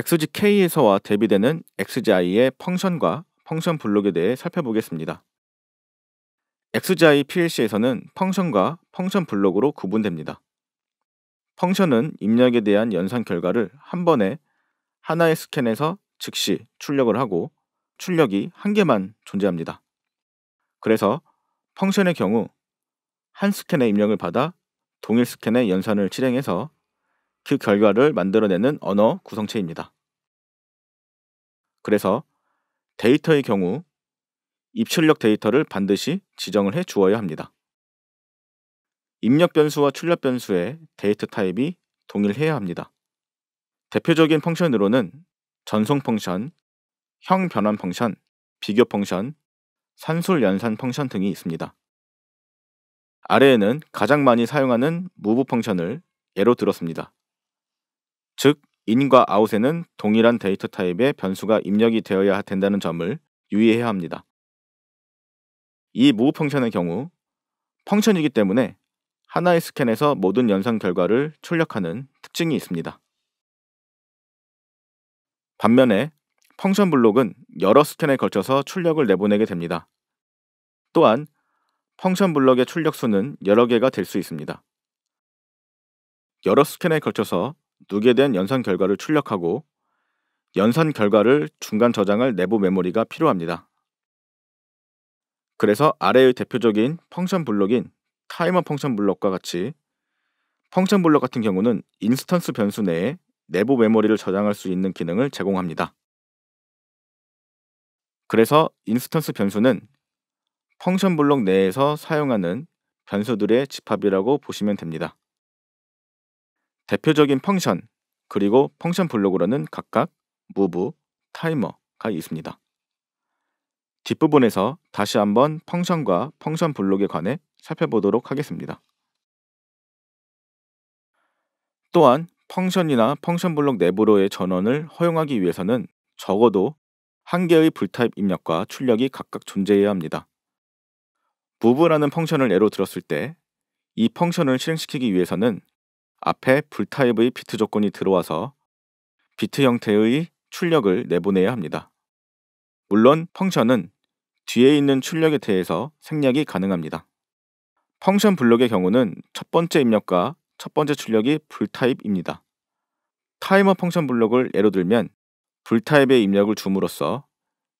XGK에서와 대비되는 XGI의 펑션과 펑션 블록에 대해 살펴보겠습니다. XGI PLC에서는 펑션과 펑션 블록으로 구분됩니다. 펑션은 입력에 대한 연산 결과를 한 번에 하나의 스캔에서 즉시 출력을 하고 출력이 한 개만 존재합니다. 그래서 펑션의 경우 한 스캔의 입력을 받아 동일 스캔의 연산을 실행해서 그 결과를 만들어내는 언어 구성체입니다. 그래서 데이터의 경우 입출력 데이터를 반드시 지정을 해 주어야 합니다. 입력 변수와 출력 변수의 데이터 타입이 동일해야 합니다. 대표적인 펑션으로는 전송 펑션, 형 변환 펑션, 비교 펑션, 산술 연산 펑션 등이 있습니다. 아래에는 가장 많이 사용하는 무브 펑션을 예로 들었습니다. 즉, 인과 아웃에는 동일한 데이터 타입의 변수가 입력이 되어야 된다는 점을 유의해야 합니다. 이 무브 펑션의 경우 펑션이기 때문에 하나의 스캔에서 모든 연산 결과를 출력하는 특징이 있습니다. 반면에 펑션 블록은 여러 스캔에 걸쳐서 출력을 내보내게 됩니다. 또한 펑션 블록의 출력 수는 여러 개가 될 수 있습니다. 여러 스캔에 걸쳐서 누계 된 연산 결과를 출력하고 연산 결과를 중간 저장할 내부 메모리가 필요합니다. 그래서 아래의 대표적인 펑션 블록인 타이머 펑션 블록과 같이 펑션 블록 같은 경우는 인스턴스 변수 내에 내부 메모리를 저장할 수 있는 기능을 제공합니다. 그래서 인스턴스 변수는 펑션 블록 내에서 사용하는 변수들의 집합이라고 보시면 됩니다. 대표적인 펑션 그리고 펑션 블록으로는 각각 무브, 타이머가 있습니다. 뒷부분에서 다시 한번 펑션과 펑션 블록에 관해 살펴보도록 하겠습니다. 또한 펑션이나 펑션 블록 내부로의 전원을 허용하기 위해서는 적어도 한 개의 불타입 입력과 출력이 각각 존재해야 합니다. 무브라는 펑션을 예로 들었을 때 이 펑션을 실행시키기 위해서는 앞에 불타입의 비트 조건이 들어와서 비트 형태의 출력을 내보내야 합니다. 물론 펑션은 뒤에 있는 출력에 대해서 생략이 가능합니다. 펑션 블록의 경우는 첫 번째 입력과 첫 번째 출력이 불타입입니다. 타이머 펑션 블록을 예로 들면 불타입의 입력을 줌으로써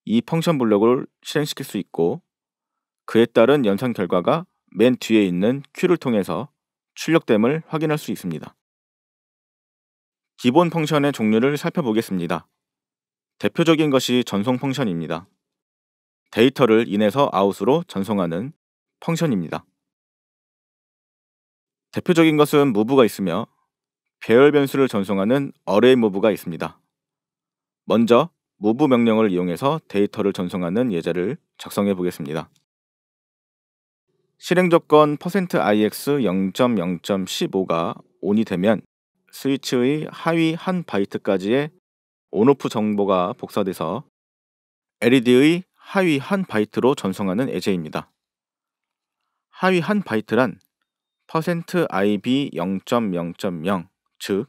이 펑션 블록을 실행시킬 수 있고 그에 따른 연산 결과가 맨 뒤에 있는 큐를 통해서 출력됨을 확인할 수 있습니다. 기본 펑션의 종류를 살펴보겠습니다. 대표적인 것이 전송 펑션입니다. 데이터를 인에서 아웃으로 전송하는 펑션입니다. 대표적인 것은 무브가 있으며 배열 변수를 전송하는 array 무브가 있습니다. 먼저 무브 명령을 이용해서 데이터를 전송하는 예제를 작성해 보겠습니다. 실행 조건 %ix 0.0.15가 o 이 되면 스위치의 하위 한 바이트까지의 온오프 정보가 복사돼서 LED의 하위 한 바이트로 전송하는 예제입니다. 하위 한 바이트란 %ib 0.0.0, 즉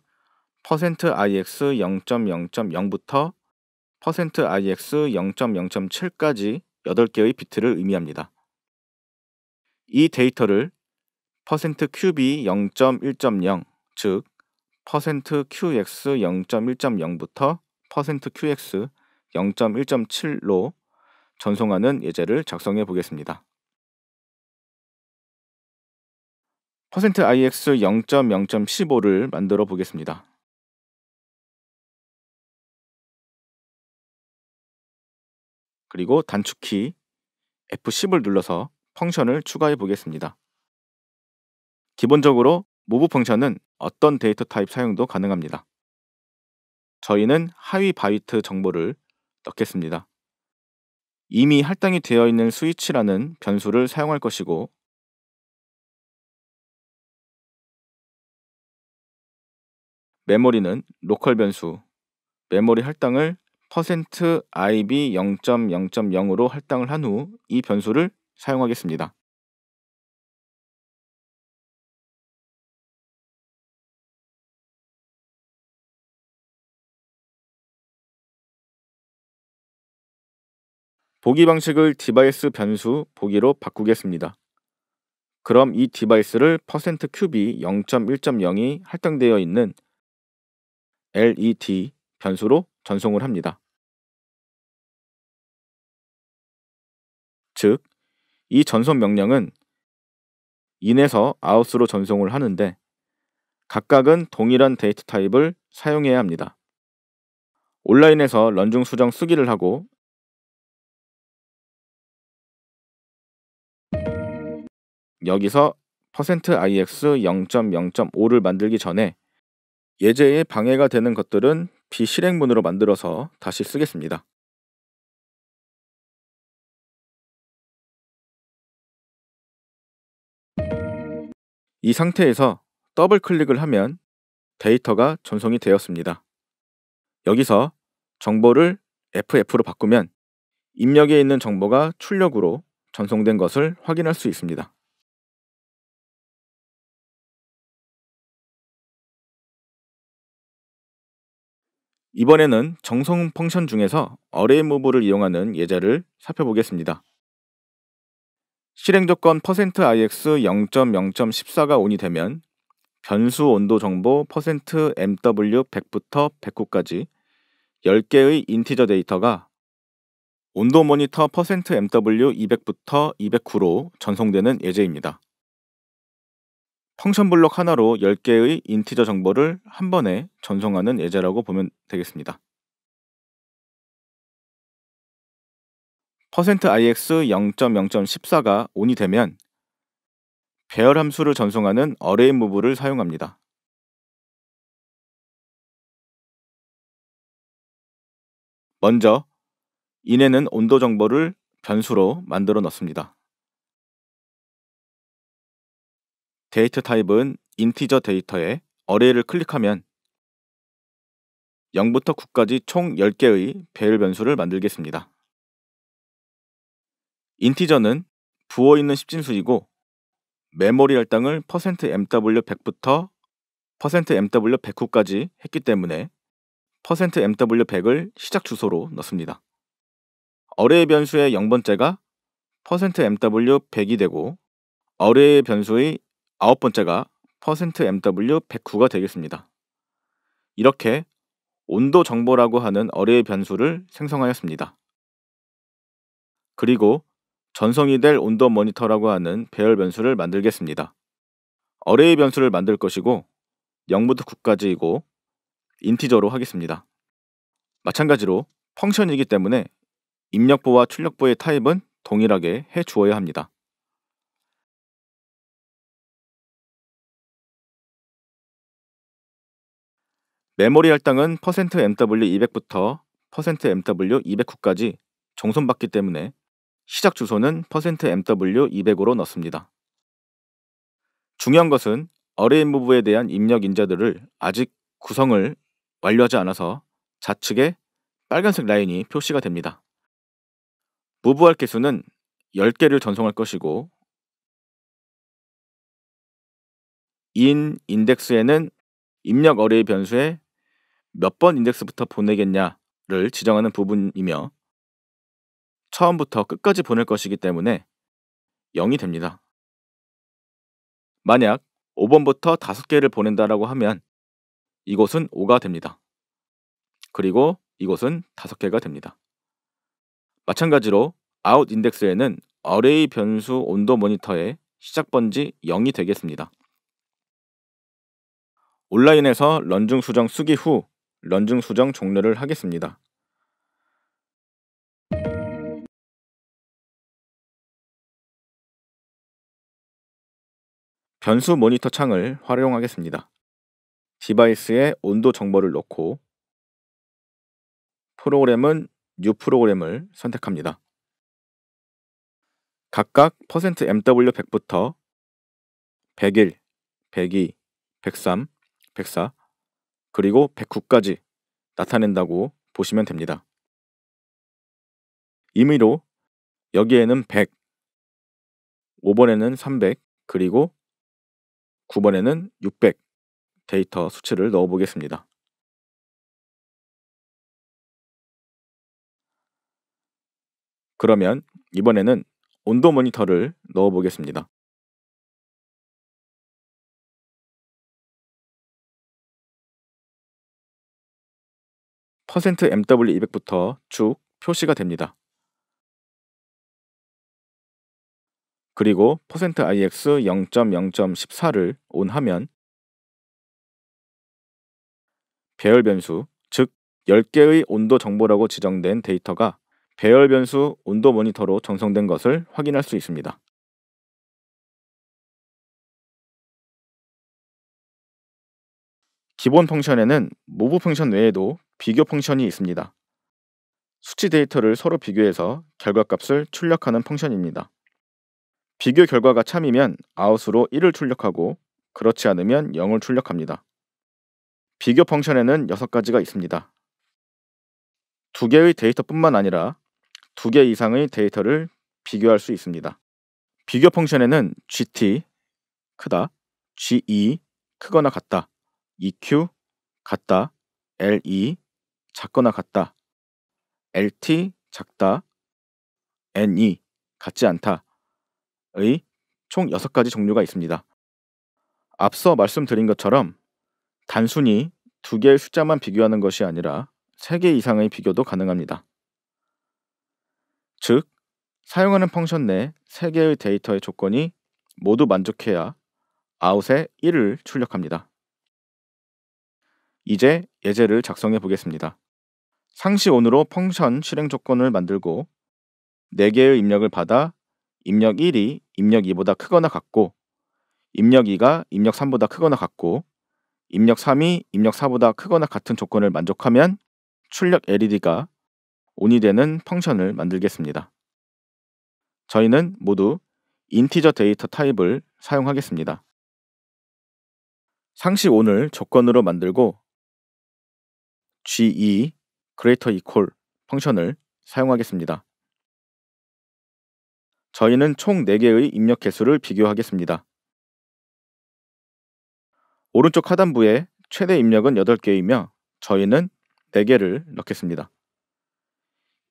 %ix 0.0.0부터 %ix 0.0.7까지 8개의 비트를 의미합니다. 이 데이터를 큐비 0.1.0, 즉 %qx 0.1.0부터 %qx 0.1.7로 전송하는 예제를 작성해 보겠습니다. %ix 0.0.15를 만들어 보겠습니다. 그리고 단축키 F10을 눌러서 펑션을 추가해 보겠습니다. 기본적으로 모브 펑션은 어떤 데이터 타입 사용도 가능합니다. 저희는 하위 바이트 정보를 넣겠습니다. 이미 할당이 되어 있는 스위치라는 변수를 사용할 것이고 메모리는 로컬 변수 메모리 할당을 %ib0.0.0으로 할당을 한 후 이 변수를 사용하겠습니다. 보기 방식을 디바이스 변수 보기로 바꾸겠습니다. 그럼 이 디바이스를 %큐비 0.1.0이 할당되어 있는 l e d 변수로 전송을 합니다. 즉, 이 전송 명령은 인에서 아웃으로 전송을 하는데 각각은 동일한 데이트 타입을 사용해야 합니다. 온라인에서 런중 수정 쓰기를 하고 여기서 %ix 0.0.5를 만들기 전에 예제에 방해가 되는 것들은 비실행문으로 만들어서 다시 쓰겠습니다. 이 상태에서 더블 클릭을 하면 데이터가 전송이 되었습니다. 여기서 정보를 FF로 바꾸면 입력에 있는 정보가 출력으로 전송된 것을 확인할 수 있습니다. 이번에는 정성 펑션 중에서 a a r r y m o v e 를 이용하는 예제를 살펴보겠습니다. 실행 조건 %ix 0.0.14가 온이 되면 변수 온도 정보 %mw 100부터 109까지 10개의 인티저 데이터가 온도 모니터 %mw 200부터 209로 전송되는 예제입니다. 펑션 블록 하나로 10개의 인티저 정보를 한 번에 전송하는 예제라고 보면 되겠습니다. %ix 0.0.14가 on이 되면 배열 함수를 전송하는 array move를 사용합니다. 먼저 인에는 온도 정보를 변수로 만들어 넣습니다. 데이터 타입은 인티저 데이터에 a r r a y 를 클릭하면 0부터 9까지 총 10개의 배열 변수를 만들겠습니다. 인티저는 부어있는 십진수이고 메모리 할당을 %MW100부터 %MW100후까지 했기 때문에 %MW100을 시작 주소로 넣습니다. 어뢰의 변수의 0번째가 %MW100이 되고 어뢰의 변수의 9번째가 %MW109가 되겠습니다. 이렇게 온도 정보라고 하는 어뢰의 변수를 생성하였습니다. 그리고 전성이 될 온도 모니터라고 하는 배열 변수를 만들겠습니다. 어레이 변수를 만들 것이고 0부터 9까지이고 인티저로 하겠습니다. 마찬가지로 펑션이기 때문에 입력부와 출력부의 타입은 동일하게 해 주어야 합니다. 메모리 할당은 %mw200부터 %mw209까지 정손받기 때문에 시작 주소는 %mw200으로 넣습니다. 중요한 것은 어레인무브에 대한 입력 인자들을 아직 구성을 완료하지 않아서 좌측에 빨간색 라인이 표시가 됩니다. 무브할 개수는 10개를 전송할 것이고 인 인덱스에는 입력 어레이 변수에 몇 번 인덱스부터 보내겠냐를 지정하는 부분이며 처음부터 끝까지 보낼 것이기 때문에 0이 됩니다. 만약 5번부터 5개를 보낸다라고 하면 이곳은 5가 됩니다. 그리고 이곳은 5개가 됩니다. 마찬가지로 o 아웃 인덱스에는 array 변수 온도 모니터의 시작 번지 0이 되겠습니다. 온라인에서 런중 수정 수기후 런중 수정 종료를 하겠습니다. 변수 모니터 창을 활용하겠습니다. 디바이스에 온도 정보를 넣고 프로그램은 뉴 프로그램을 선택합니다. 각각 %MW100부터 101, 102, 103, 104, 그리고 109까지 나타낸다고 보시면 됩니다. 임의로 여기에는 100, 5번에는 300, 그리고 9번에는 600 데이터 수치를 넣어 보겠습니다. 그러면 이번에는 온도 모니터를 넣어 보겠습니다. 퍼센트 %MW200부터 쭉 표시가 됩니다. 그리고 %ix 0.0.14를 온하면 배열 변수, 즉 10개의 온도 정보라고 지정된 데이터가 배열 변수 온도 모니터로 전송된 것을 확인할 수 있습니다. 기본 펑션에는 모브 펑션 외에도 비교 펑션이 있습니다. 수치 데이터를 서로 비교해서 결과값을 출력하는 펑션입니다. 비교 결과가 참이면 아웃으로 1을 출력하고 그렇지 않으면 0을 출력합니다. 비교 펑션에는 6가지가 있습니다. 두 개의 데이터뿐만 아니라 두 개 이상의 데이터를 비교할 수 있습니다. 비교 펑션에는 gt 크다, ge 크거나 같다, eq 같다, le 작거나 같다, lt 작다, ne 같지 않다 의총 6가지 종류가 있습니다. 앞서 말씀드린 것처럼 단순히 두 개의 숫자만 비교하는 것이 아니라 세 개 이상의 비교도 가능합니다. 즉, 사용하는 펑션 내 세 개의 데이터의 조건이 모두 만족해야 아웃에 1을 출력합니다. 이제 예제를 작성해 보겠습니다. 상시 온으로 펑션 실행 조건을 만들고 4개의 입력을 받아 입력 1이 입력 2보다 크거나 같고 입력 2가 입력 3보다 크거나 같고 입력 3이 입력 4보다 크거나 같은 조건을 만족하면 출력 LED가 온이 되는 펑션을 만들겠습니다. 저희는 모두 인티저 데이터 타입을 사용하겠습니다. 상시 온을 조건으로 만들고 ge greater equal 펑션을 사용하겠습니다. 저희는 총 4개의 입력 개수를 비교하겠습니다. 오른쪽 하단부에 최대 입력은 8개이며 저희는 4개를 넣겠습니다.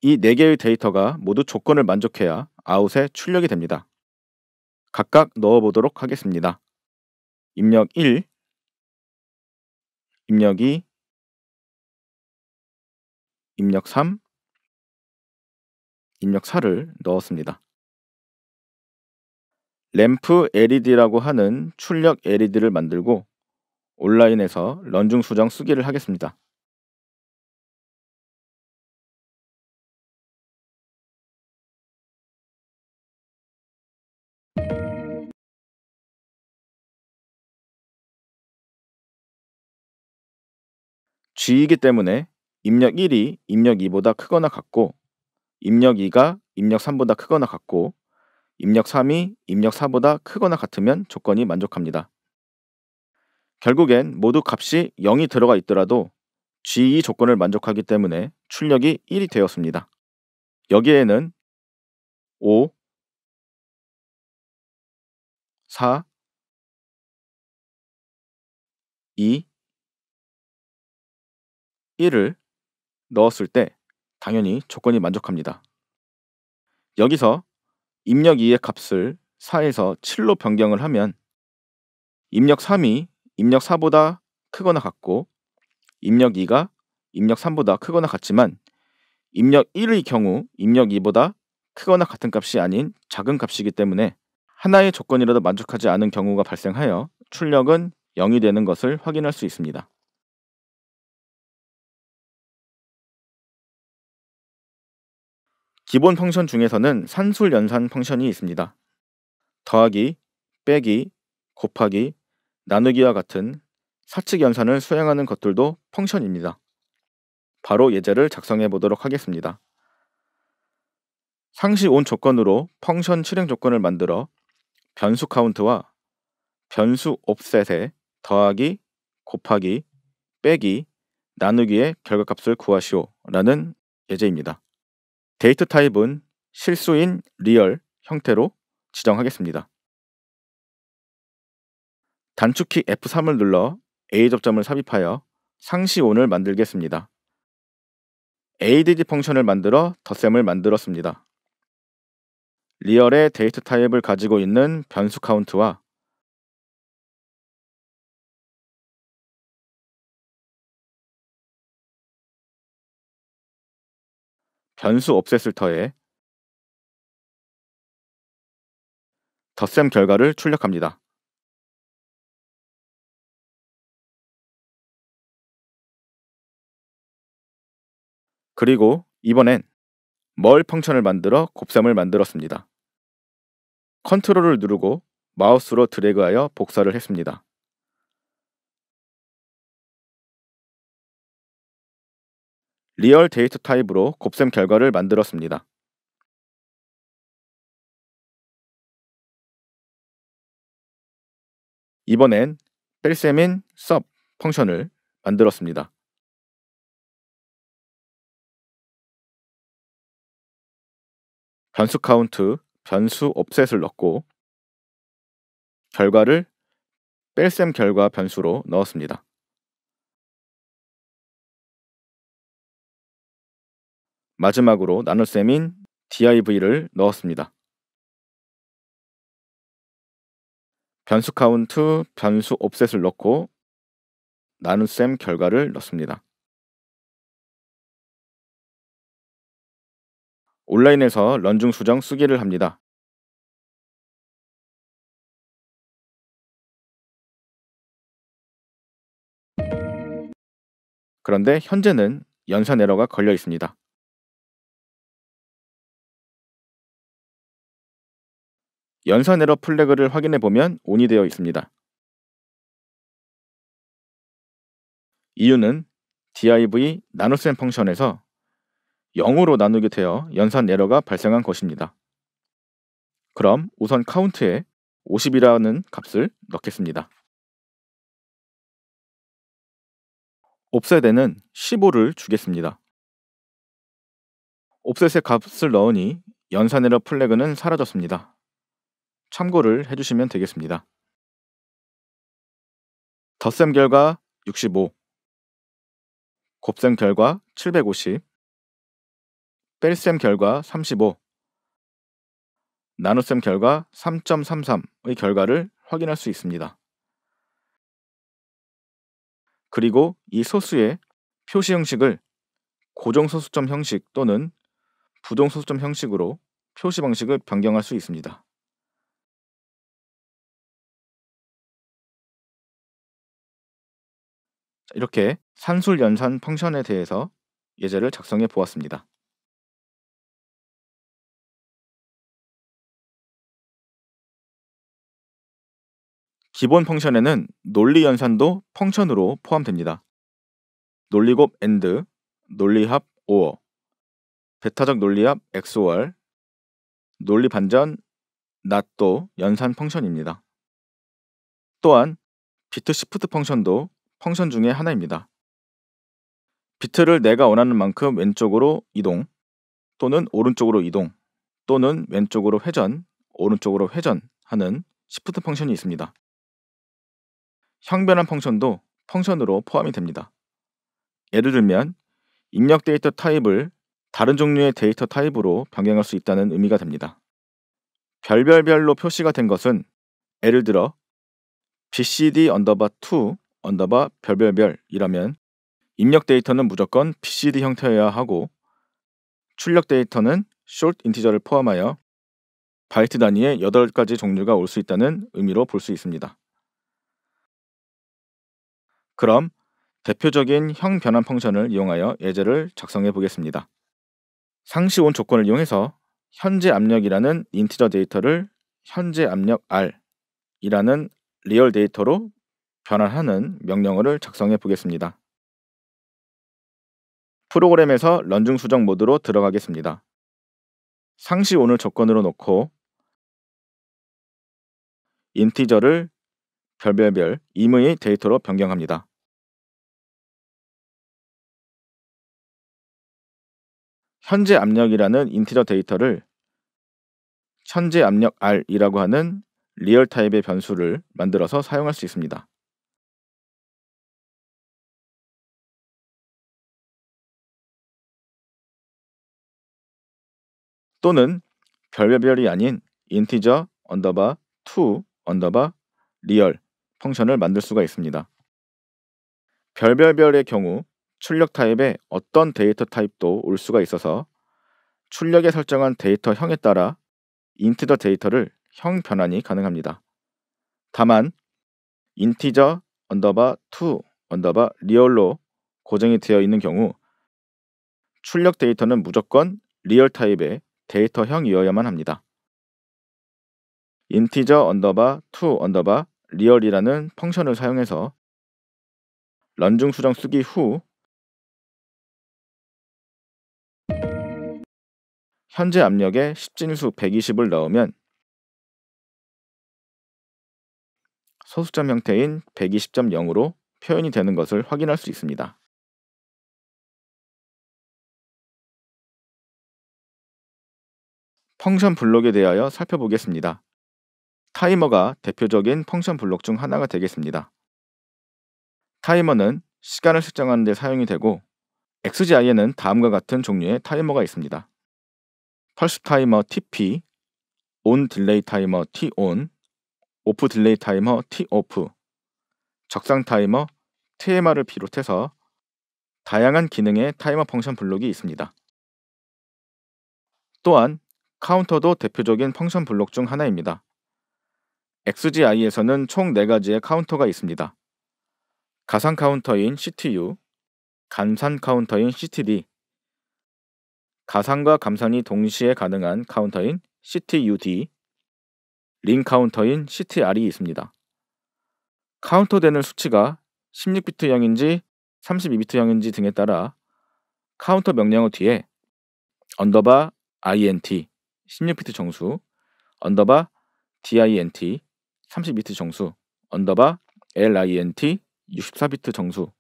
이 4개의 데이터가 모두 조건을 만족해야 아웃에 출력이 됩니다. 각각 넣어보도록 하겠습니다. 입력 1, 입력 2, 입력 3, 입력 4를 넣었습니다. 램프 LED라고 하는 출력 LED를 만들고 온라인에서 런중 수정 쓰기를 하겠습니다. G이기 때문에 입력 1이 입력 2보다 크거나 같고 입력 2가 입력 3보다 크거나 같고 입력 3이 입력 4보다 크거나 같으면 조건이 만족합니다. 결국엔 모두 값이 0이 들어가 있더라도 G2 조건을 만족하기 때문에 출력이 1이 되었습니다. 여기에는 5, 4, 2, 1을 넣었을 때 당연히 조건이 만족합니다. 여기서 입력 2의 값을 4에서 7로 변경을 하면 입력 3이 입력 4보다 크거나 같고 입력 2가 입력 3보다 크거나 같지만 입력 1의 경우 입력 2보다 크거나 같은 값이 아닌 작은 값이기 때문에 하나의 조건이라도 만족하지 않은 경우가 발생하여 출력은 0이 되는 것을 확인할 수 있습니다. 기본 펑션 중에서는 산술 연산 펑션이 있습니다. 더하기, 빼기, 곱하기, 나누기와 같은 사측 연산을 수행하는 것들도 펑션입니다. 바로 예제를 작성해 보도록 하겠습니다. 상시 온 조건으로 펑션 실행 조건을 만들어 변수 카운트와 변수 옵셋에 더하기, 곱하기, 빼기, 나누기의 결과값을 구하시오 라는 예제입니다. 데이터 타입은 실수인 리얼 형태로 지정하겠습니다. 단축키 F3을 눌러 A 접점을 삽입하여 상시온을 만들겠습니다. ADD 펑션을 만들어 덧셈을 만들었습니다. 리얼의 데이터 타입을 가지고 있는 변수 카운트와 변수 없앴을 터에 덧셈 결과를 출력합니다. 그리고 이번엔 멀 펑션을 만들어 곱셈을 만들었습니다. 컨트롤을 누르고 마우스로 드래그하여 복사를 했습니다. 리얼 데이터 타입으로 곱셈 결과를 만들었습니다. 이번엔 뺄셈인 sub 펑션을 만들었습니다. 변수 카운트, 변수 offset을 넣고 결과를 뺄셈 결과 변수로 넣었습니다. 마지막으로 나눗셈인 div를 넣었습니다. 변수 카운트, 변수 옵셋을 넣고 나눗셈 결과를 넣습니다. 온라인에서 런중 수정 쓰기를 합니다. 그런데 현재는 연산 에러가 걸려 있습니다. 연산 에러 플래그를 확인해 보면 ON이 되어 있습니다. 이유는 div 나눗셈 펑션에서 0으로 나누게 되어 연산 에러가 발생한 것입니다. 그럼 우선 카운트에 50이라는 값을 넣겠습니다. 옵셋에는 15를 주겠습니다. 옵셋의 값을 넣으니 연산에러 플래그는 사라졌습니다. 참고를 해주시면 되겠습니다. 덧셈 결과 65 곱셈 결과 750 뺄셈 결과 35 나눗셈 결과 3.33의 결과를 확인할 수 있습니다. 그리고 이 소수의 표시 형식을 고정소수점 형식 또는 부동소수점 형식으로 표시 방식을 변경할 수 있습니다. 이렇게 산술 연산 펑션에 대해서 예제를 작성해 보았습니다. 기본 펑션에는 논리 연산도 펑션으로 포함됩니다. 논리곱 AND, 논리합 OR, 배타적 논리합 XOR, 논리 반전 NOT도 연산 펑션입니다. 또한 비트 시프트 펑션도 펑션 중의 하나입니다. 비트를 내가 원하는 만큼 왼쪽으로 이동 또는 오른쪽으로 이동 또는 왼쪽으로 회전, 오른쪽으로 회전하는 시프트 펑션이 있습니다. 형변환 펑션도 펑션으로 포함이 됩니다. 예를 들면 입력 데이터 타입을 다른 종류의 데이터 타입으로 변경할 수 있다는 의미가 됩니다. 별별별로 표시가 된 것은 예를 들어 bcd 언더바 2 언더바 별별별이라면 입력 데이터는 무조건 PCD 형태여야 하고 출력 데이터는 short 인티저를 포함하여 바이트 단위의 8가지 종류가 올 수 있다는 의미로 볼 수 있습니다. 그럼 대표적인 형 변환 펑션을 이용하여 예제를 작성해 보겠습니다. 상시 온 조건을 이용해서 현재 압력이라는 인티저 데이터를 현재 압력 R이라는 리얼 데이터로 변환하는 명령어를 작성해 보겠습니다. 프로그램에서 런중 수정 모드로 들어가겠습니다. 상시 오늘 조건으로 놓고 인티저를 별별별 임의 데이터로 변경합니다. 현재 압력이라는 인티저 데이터를 현재 압력 R이라고 하는 리얼 타입의 변수를 만들어서 사용할 수 있습니다. 또는 별별별이 아닌 인티저 언더바 투 언더바 리얼 펑션을 만들 수가 있습니다. 별별별의 경우 출력 타입에 어떤 데이터 타입도 올 수가 있어서 출력에 설정한 데이터 형에 따라 인티저 데이터를 형 변환이 가능합니다. 다만 인티저 언더바 투 언더바 리얼로 고정이 되어 있는 경우 출력 데이터는 무조건 리얼 타입의 데이터형이어야만 합니다. 인티저 언더바 t 언더바 리얼이라는 펑션을 사용해서 런중 수정 쓰기 후 현재 압력에 10진수 120을 넣으면 소수점 형태인 120.0으로 표현이 되는 것을 확인할 수 있습니다. 펑션 블록에 대하여 살펴보겠습니다. 타이머가 대표적인 펑션 블록 중 하나가 되겠습니다. 타이머는 시간을 측정하는 데 사용이 되고 XGI에는 다음과 같은 종류의 타이머가 있습니다. 펄스 타이머 TP, 온 딜레이 타이머 TON, 오프 딜레이 타이머 TOFF, 적상 타이머 TMR을 비롯해서 다양한 기능의 타이머 펑션 블록이 있습니다. 또한 카운터도 대표적인 펑션 블록 중 하나입니다. XGI에서는 총 4가지의 카운터가 있습니다. 가상 카운터인 CTU, 감산 카운터인 CTD, 가상과 감산이 동시에 가능한 카운터인 CTUD, 링 카운터인 CTR이 있습니다. 카운터되는 수치가 16비트형인지 32비트형인지 등에 따라 카운터 명령어 뒤에 언더바 INT 16비트 정수 언더바 DINT 3 0비트 정수 언더바 LINT 64비트 정수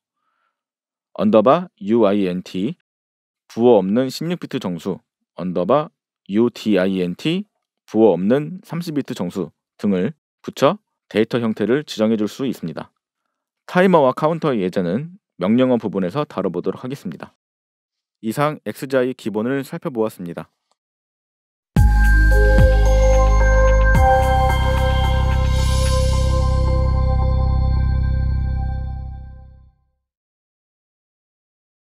언더바 UINT 부어 없는 16비트 정수 언더바 UDINT 부어 없는 30비트 정수 등을 붙여 데이터 형태를 지정해 줄 수 있습니다. 타이머와 카운터의 예제는 명령어 부분에서 다뤄보도록 하겠습니다. 이상 XJ 기본을 살펴보았습니다.